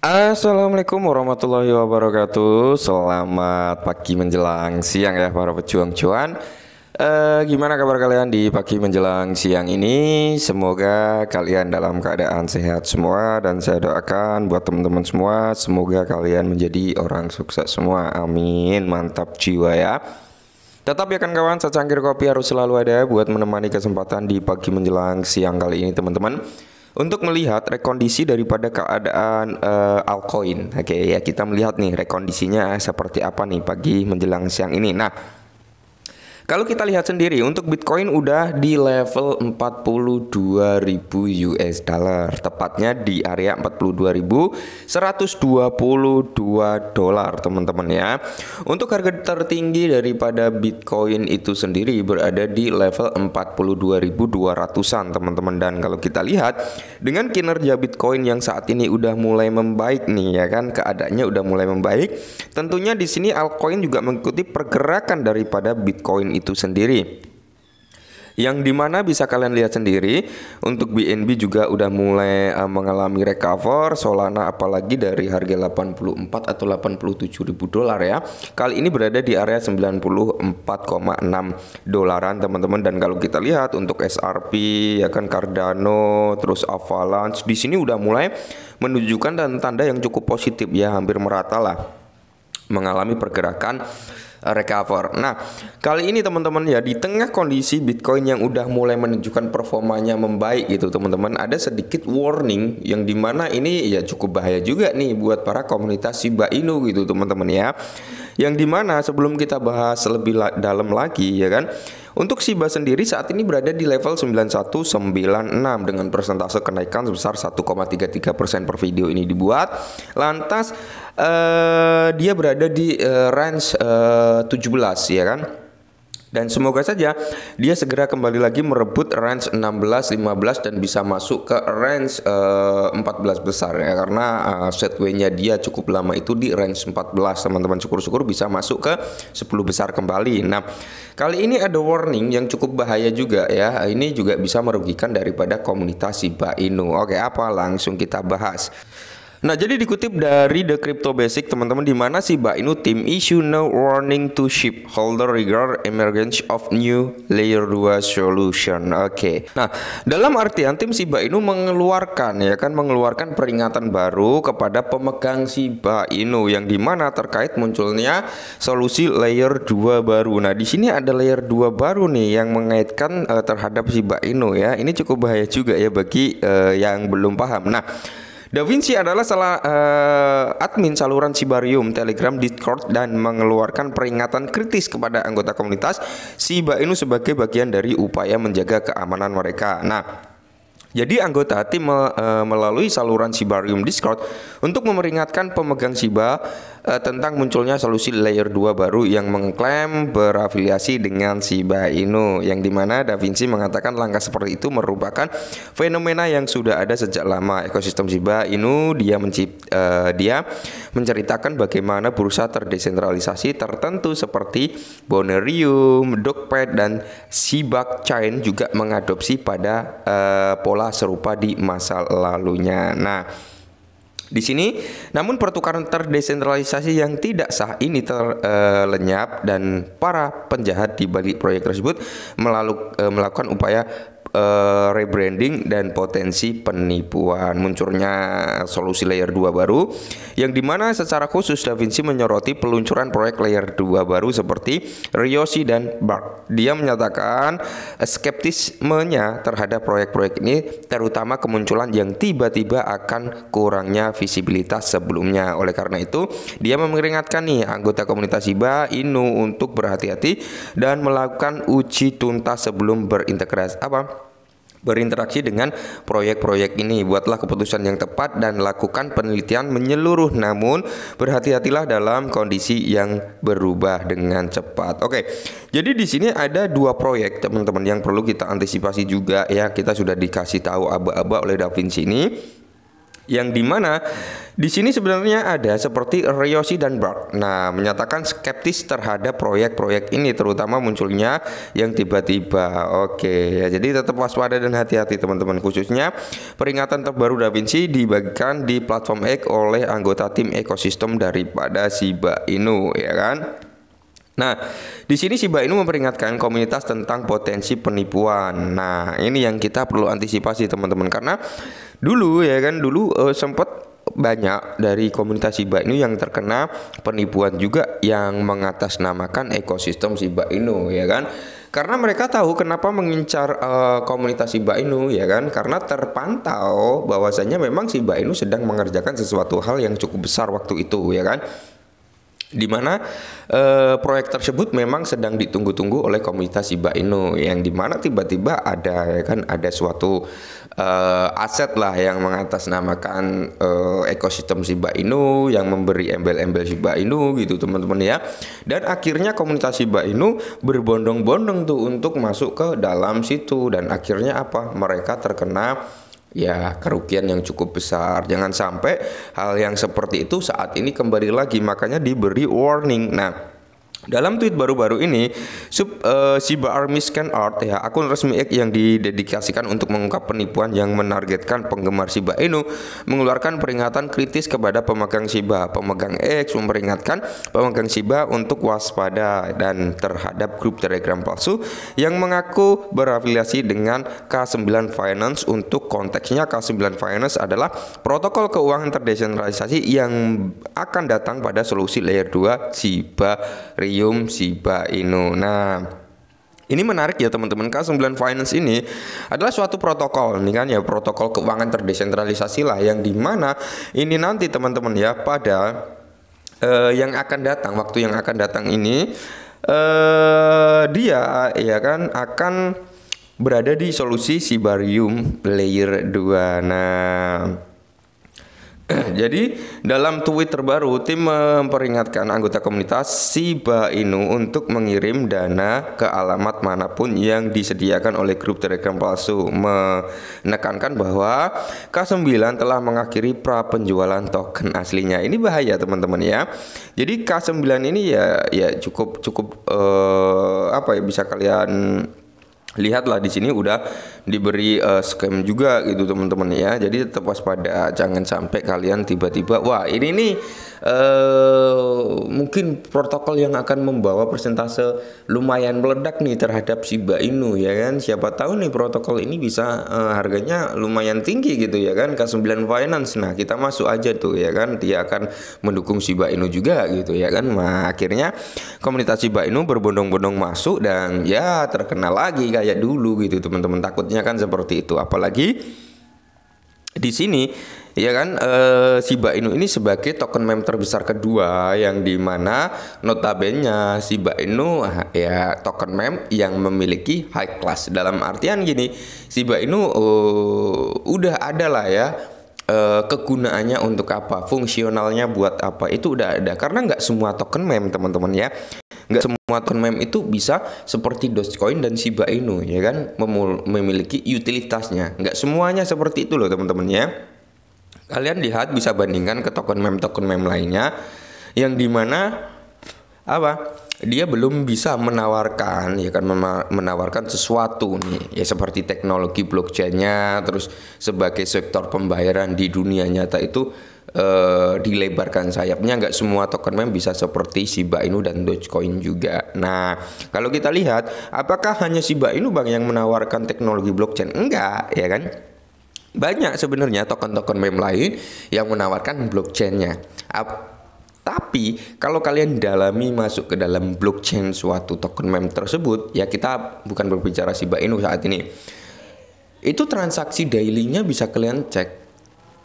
Assalamualaikum warahmatullahi wabarakatuh. Selamat pagi menjelang siang ya para pejuang cuan. E, eh, gimana kabar kalian di pagi menjelang siang ini? Semoga kalian dalam keadaan sehat semua dan saya doakan buat teman-teman semua semoga kalian menjadi orang sukses semua. Amin. Mantap jiwa ya. Tetap ya kan kawan, secangkir kopi harus selalu ada buat menemani kesempatan di pagi menjelang siang kali ini teman-teman. Untuk melihat rekondisi daripada keadaan uh, altcoin, oke okay, ya kita melihat nih rekondisinya seperti apa nih pagi menjelang siang ini. Nah, kalau kita lihat sendiri untuk Bitcoin udah di level 42.000 US dollar, tepatnya di area 42.122 dolar, teman-teman ya. Untuk harga tertinggi daripada Bitcoin itu sendiri berada di level 42.200-an, teman-teman. Dan kalau kita lihat dengan kinerja Bitcoin yang saat ini udah mulai membaik nih ya kan, keadaannya udah mulai membaik, tentunya di sini altcoin juga mengikuti pergerakan daripada Bitcoin itu sendiri yang dimana bisa kalian lihat sendiri untuk BNB juga udah mulai uh, mengalami recover Solana apalagi dari harga 84 atau 87 ribu dolar ya kali ini berada di area 94,6 dolaran teman-teman dan kalau kita lihat untuk SRP ya kan Cardano terus Avalanche di sini udah mulai menunjukkan dan tanda yang cukup positif ya hampir merata lah mengalami pergerakan recover. Nah, kali ini teman-teman ya di tengah kondisi Bitcoin yang udah mulai menunjukkan performanya membaik gitu teman-teman, ada sedikit warning yang dimana ini ya cukup bahaya juga nih buat para komunitas Shiba Inu gitu teman-teman ya. Yang dimana sebelum kita bahas lebih la dalam lagi ya kan, untuk Shiba sendiri saat ini berada di level 9196 dengan persentase kenaikan sebesar 1,33% persen per video ini dibuat. Lantas uh, dia berada di uh, range uh, 17 ya kan dan semoga saja dia segera kembali lagi merebut range 16, 15 dan bisa masuk ke range uh, eh, 14 besar ya karena uh, eh, setway dia cukup lama itu di range 14 teman-teman syukur-syukur bisa masuk ke 10 besar kembali. Nah, kali ini ada warning yang cukup bahaya juga ya. Ini juga bisa merugikan daripada komunitas Shiba Inu. Oke, apa langsung kita bahas. Nah, jadi dikutip dari The Crypto Basic, teman-teman, di mana Mbak Inu, tim issue no warning to ship holder regard emergence of new layer 2 solution. Oke. Okay. Nah, dalam artian tim si Inu mengeluarkan ya kan mengeluarkan peringatan baru kepada pemegang si Inu yang di mana terkait munculnya solusi layer 2 baru. Nah, di sini ada layer 2 baru nih yang mengaitkan uh, terhadap si Inu ya. Ini cukup bahaya juga ya bagi uh, yang belum paham. Nah, Da Vinci adalah salah uh, admin saluran Sibarium, Telegram, Discord dan mengeluarkan peringatan kritis kepada anggota komunitas Shiba Inu sebagai bagian dari upaya menjaga keamanan mereka. Nah, jadi anggota tim eh, melalui saluran Sibarium Discord untuk memperingatkan pemegang Siba uh, tentang munculnya solusi layer 2 baru yang mengklaim berafiliasi dengan Shiba Inu yang dimana Da Vinci mengatakan langkah seperti itu merupakan fenomena yang sudah ada sejak lama ekosistem Shiba Inu dia uh, dia menceritakan bagaimana bursa terdesentralisasi tertentu seperti Bonerium, Dogpad dan Shiba Chain juga mengadopsi pada uh, pola serupa di masa lalunya. Nah, di sini, namun pertukaran terdesentralisasi yang tidak sah ini terlenyap eh, e, dan para penjahat di balik proyek tersebut melalu, e, melakukan upaya uh, rebranding dan potensi penipuan munculnya solusi layer 2 baru yang dimana secara khusus DaVinci menyoroti peluncuran proyek layer 2 baru seperti Ryoshi dan Bark. Dia menyatakan skeptismenya terhadap proyek-proyek ini terutama kemunculan yang tiba-tiba akan kurangnya visibilitas sebelumnya. Oleh karena itu, dia memperingatkan nih anggota komunitas IBA Inu untuk berhati-hati dan melakukan uji tuntas sebelum berintegrasi apa Berinteraksi dengan proyek-proyek ini, buatlah keputusan yang tepat dan lakukan penelitian menyeluruh. Namun, berhati-hatilah dalam kondisi yang berubah dengan cepat. Oke, jadi di sini ada dua proyek, teman-teman, yang perlu kita antisipasi juga. Ya, kita sudah dikasih tahu aba-aba oleh Davinci sini ini yang dimana di sini sebenarnya ada seperti Ryoshi dan Bark. Nah, menyatakan skeptis terhadap proyek-proyek ini terutama munculnya yang tiba-tiba. Oke, ya jadi tetap waspada dan hati-hati teman-teman khususnya peringatan terbaru Da Vinci dibagikan di platform X oleh anggota tim ekosistem daripada Shiba Inu ya kan. Nah, di sini Siba Inu memperingatkan komunitas tentang potensi penipuan. Nah, ini yang kita perlu antisipasi teman-teman karena dulu ya kan dulu uh, eh, sempat banyak dari komunitas Shiba Inu yang terkena penipuan juga yang mengatasnamakan ekosistem Shiba Inu ya kan karena mereka tahu kenapa mengincar uh, komunitas Shiba Inu ya kan karena terpantau bahwasanya memang Shiba Inu sedang mengerjakan sesuatu hal yang cukup besar waktu itu ya kan di mana e, proyek tersebut memang sedang ditunggu-tunggu oleh komunitas Iba Inu yang di mana tiba-tiba ada ya kan ada suatu e, aset lah yang mengatasnamakan e, ekosistem Iba Inu yang memberi embel-embel Iba Inu gitu teman-teman ya dan akhirnya komunitas Iba Inu berbondong-bondong tuh untuk masuk ke dalam situ dan akhirnya apa mereka terkena ya kerugian yang cukup besar. Jangan sampai hal yang seperti itu saat ini kembali lagi, makanya diberi warning. Nah, dalam tweet baru-baru ini, sub uh, Shiba Army Scan Art ya, akun resmi X yang didedikasikan untuk mengungkap penipuan yang menargetkan penggemar Shiba Inu mengeluarkan peringatan kritis kepada pemegang Shiba. Pemegang X memperingatkan pemegang Shiba untuk waspada dan terhadap grup Telegram palsu yang mengaku berafiliasi dengan K9 Finance untuk konteksnya K9 Finance adalah protokol keuangan terdesentralisasi yang akan datang pada solusi layer 2 Shiba Rio Ethereum Shiba Inu. Nah, ini menarik ya teman-teman K9 Finance ini adalah suatu protokol nih kan ya protokol keuangan terdesentralisasi lah yang dimana ini nanti teman-teman ya pada uh, yang akan datang waktu yang akan datang ini uh, dia ya kan akan berada di solusi Sibarium Layer 2. Nah, Jadi dalam tweet terbaru tim memperingatkan anggota komunitas Siba Inu untuk mengirim dana ke alamat manapun yang disediakan oleh grup Telegram palsu menekankan bahwa K9 telah mengakhiri pra penjualan token aslinya. Ini bahaya teman-teman ya. Jadi K9 ini ya ya cukup cukup eh, apa ya bisa kalian lihatlah di sini udah diberi uh, scam juga gitu teman-teman ya jadi tetap waspada jangan sampai kalian tiba-tiba wah ini nih uh, mungkin protokol yang akan membawa persentase lumayan meledak nih terhadap Shiba Inu ya kan siapa tahu nih protokol ini bisa uh, harganya lumayan tinggi gitu ya kan ke 9 Finance nah kita masuk aja tuh ya kan dia akan mendukung Shiba Inu juga gitu ya kan nah akhirnya komunitas Shiba Inu berbondong-bondong masuk dan ya terkenal lagi kan kayak dulu gitu teman-teman takutnya kan seperti itu apalagi di sini ya kan eh, si Shiba Inu ini sebagai token meme terbesar kedua yang dimana notabene Shiba Inu ah, ya token meme yang memiliki high class dalam artian gini Shiba Inu e, udah ada lah ya e, kegunaannya untuk apa fungsionalnya buat apa itu udah ada karena nggak semua token meme teman-teman ya nggak semua token meme itu bisa seperti Dogecoin dan Shiba Inu ya kan Memul memiliki utilitasnya nggak semuanya seperti itu loh teman-teman ya kalian lihat bisa bandingkan ke token meme token meme lainnya yang dimana apa dia belum bisa menawarkan ya kan menawarkan sesuatu nih ya seperti teknologi blockchainnya terus sebagai sektor pembayaran di dunia nyata itu uh, dilebarkan sayapnya nggak semua token mem bisa seperti Shiba Inu dan Dogecoin juga. Nah, kalau kita lihat apakah hanya Shiba Inu Bang yang menawarkan teknologi blockchain? Enggak, ya kan? Banyak sebenarnya token-token meme lain yang menawarkan blockchainnya. Ap tapi kalau kalian dalami masuk ke dalam blockchain suatu token meme tersebut, ya kita bukan berbicara Shiba Inu saat ini. Itu transaksi dailynya bisa kalian cek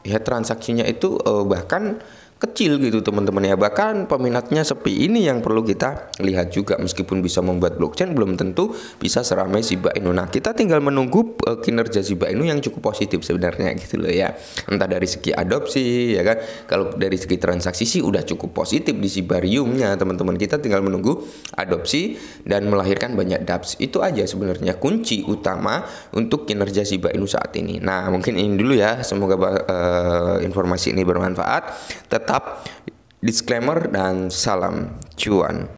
ya transaksinya itu uh, bahkan kecil gitu teman-teman ya bahkan peminatnya sepi ini yang perlu kita lihat juga meskipun bisa membuat blockchain belum tentu bisa seramai Shiba Inu nah kita tinggal menunggu uh, kinerja Shiba Inu yang cukup positif sebenarnya gitu loh ya entah dari segi adopsi ya kan kalau dari segi transaksi sih udah cukup positif di Shibariumnya teman-teman kita tinggal menunggu adopsi dan melahirkan banyak dApps itu aja sebenarnya kunci utama untuk kinerja Shiba Inu saat ini nah mungkin ini dulu ya semoga uh, informasi ini bermanfaat Tetap tetap disclaimer dan salam cuan